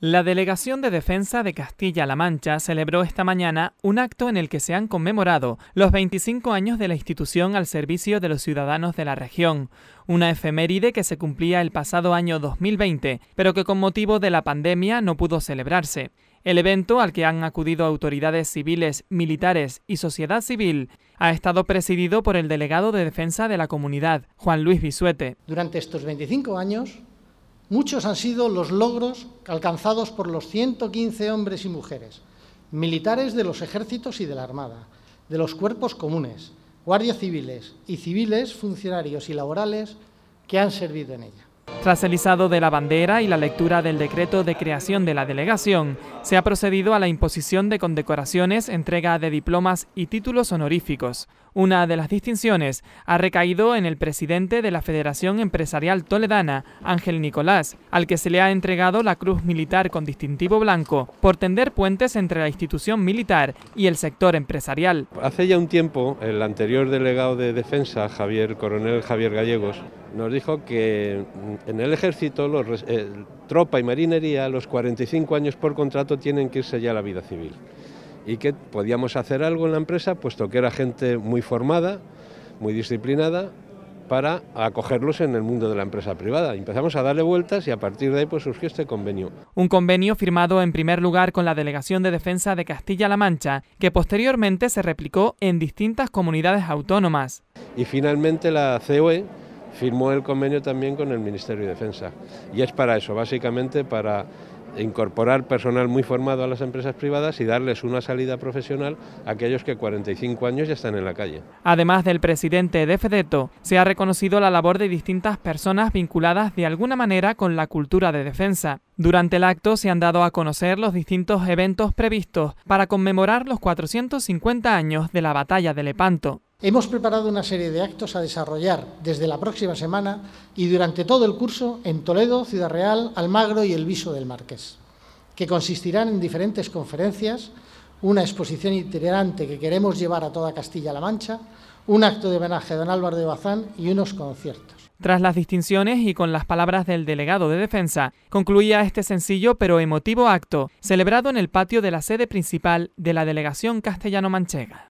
La Delegación de Defensa de Castilla-La Mancha celebró esta mañana un acto en el que se han conmemorado los 25 años de la institución al servicio de los ciudadanos de la región, una efeméride que se cumplía el pasado año 2020, pero que con motivo de la pandemia no pudo celebrarse. El evento, al que han acudido autoridades civiles, militares y sociedad civil, ha estado presidido por el delegado de Defensa de la Comunidad, Juan Luis Bisuete. Durante estos 25 años, Muchos han sido los logros alcanzados por los 115 hombres y mujeres, militares de los ejércitos y de la Armada, de los cuerpos comunes, guardias civiles y civiles, funcionarios y laborales que han servido en ella. Tras el izado de la bandera y la lectura del decreto de creación de la delegación, se ha procedido a la imposición de condecoraciones, entrega de diplomas y títulos honoríficos. Una de las distinciones ha recaído en el presidente de la Federación Empresarial Toledana, Ángel Nicolás, al que se le ha entregado la Cruz Militar con distintivo blanco por tender puentes entre la institución militar y el sector empresarial. Hace ya un tiempo, el anterior delegado de Defensa, Javier Coronel Javier Gallegos, nos dijo que en el ejército, los, eh, tropa y marinería, los 45 años por contrato tienen que irse ya a la vida civil. Y que podíamos hacer algo en la empresa, puesto que era gente muy formada, muy disciplinada, para acogerlos en el mundo de la empresa privada. Empezamos a darle vueltas y a partir de ahí pues surgió este convenio. Un convenio firmado en primer lugar con la Delegación de Defensa de Castilla-La Mancha, que posteriormente se replicó en distintas comunidades autónomas. Y finalmente la COE firmó el convenio también con el Ministerio de Defensa. Y es para eso, básicamente para incorporar personal muy formado a las empresas privadas y darles una salida profesional a aquellos que 45 años ya están en la calle. Además del presidente de FEDETO, se ha reconocido la labor de distintas personas vinculadas de alguna manera con la cultura de defensa. Durante el acto se han dado a conocer los distintos eventos previstos para conmemorar los 450 años de la batalla de Lepanto. Hemos preparado una serie de actos a desarrollar desde la próxima semana y durante todo el curso en Toledo, Ciudad Real, Almagro y El Viso del Marqués, que consistirán en diferentes conferencias, una exposición itinerante que queremos llevar a toda Castilla-La Mancha, un acto de homenaje a don Álvaro de Bazán y unos conciertos. Tras las distinciones y con las palabras del delegado de defensa, concluía este sencillo pero emotivo acto, celebrado en el patio de la sede principal de la delegación castellano-manchega.